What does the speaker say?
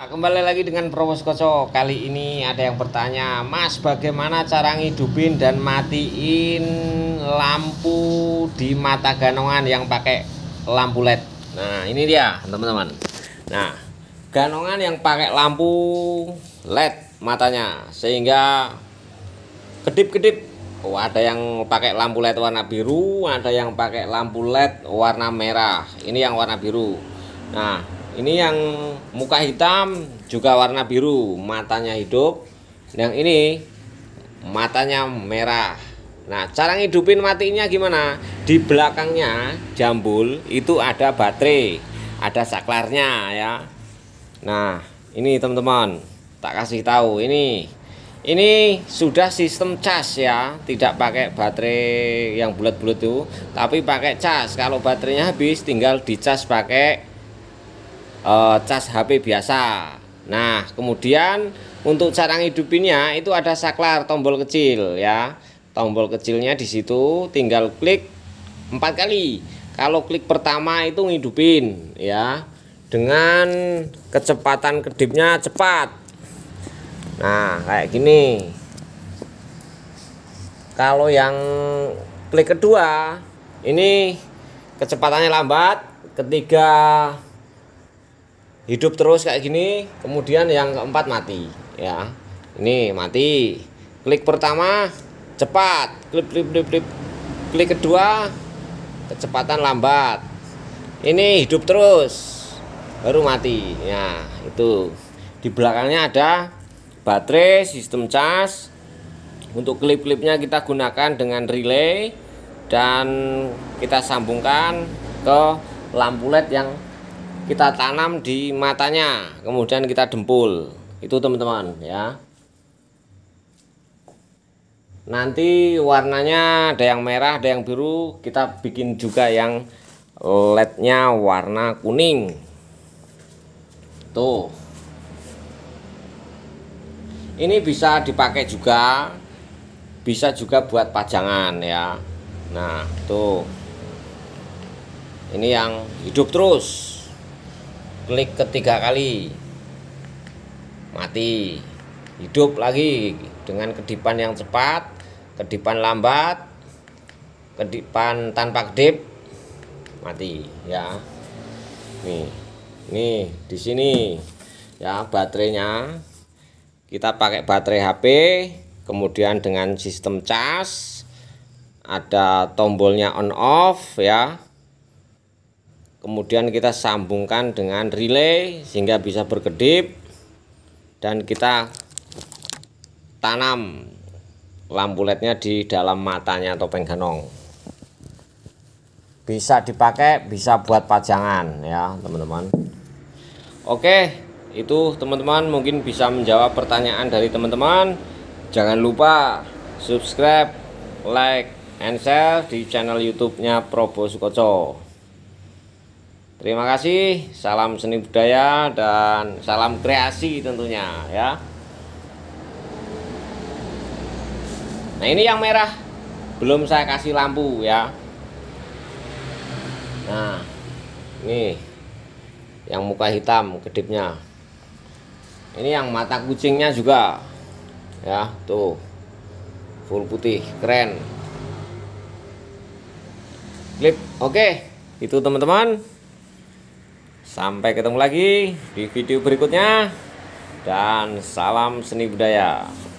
Nah, kembali lagi dengan Promos Koco. Kali ini ada yang bertanya, Mas, bagaimana cara ngidupin dan matiin lampu di mata ganongan yang pakai lampu LED? Nah, ini dia, teman-teman. Nah, ganongan yang pakai lampu LED matanya sehingga kedip-kedip. Oh, ada yang pakai lampu LED warna biru, ada yang pakai lampu LED warna merah. Ini yang warna biru. Nah, ini yang muka hitam juga warna biru matanya hidup yang ini matanya merah nah cara ngidupin matinya gimana di belakangnya jambul itu ada baterai ada saklarnya ya nah ini teman-teman tak kasih tahu ini ini sudah sistem cas ya tidak pakai baterai yang bulat-bulat itu tapi pakai cas kalau baterainya habis tinggal dicas pakai e, cas HP biasa nah kemudian untuk cara ngidupinnya itu ada saklar tombol kecil ya tombol kecilnya di situ tinggal klik empat kali kalau klik pertama itu ngidupin ya dengan kecepatan kedipnya cepat nah kayak gini kalau yang klik kedua ini kecepatannya lambat ketiga hidup terus kayak gini kemudian yang keempat mati ya ini mati klik pertama cepat klik klik klik klik, klik kedua kecepatan lambat ini hidup terus baru mati ya itu di belakangnya ada baterai sistem cas untuk klip-klipnya kita gunakan dengan relay dan kita sambungkan ke lampu led yang kita tanam di matanya kemudian kita dempul itu teman-teman ya nanti warnanya ada yang merah ada yang biru kita bikin juga yang lednya warna kuning tuh ini bisa dipakai juga bisa juga buat pajangan ya nah tuh ini yang hidup terus klik ketiga kali mati hidup lagi dengan kedipan yang cepat kedipan lambat kedipan tanpa kedip mati ya nih nih di sini ya baterainya kita pakai baterai HP kemudian dengan sistem cas ada tombolnya on off ya kemudian kita sambungkan dengan relay sehingga bisa berkedip dan kita tanam lampu lednya di dalam matanya topeng ganong bisa dipakai bisa buat pajangan ya teman-teman oke itu teman-teman mungkin bisa menjawab pertanyaan dari teman-teman jangan lupa subscribe like and share di channel youtube nya Probo Sukoco Terima kasih, salam seni budaya dan salam kreasi tentunya ya. Nah, ini yang merah belum saya kasih lampu ya. Nah, ini yang muka hitam kedipnya. Ini yang mata kucingnya juga. Ya, tuh. Full putih, keren. Klip. Oke, itu teman-teman. Sampai ketemu lagi di video berikutnya dan salam seni budaya.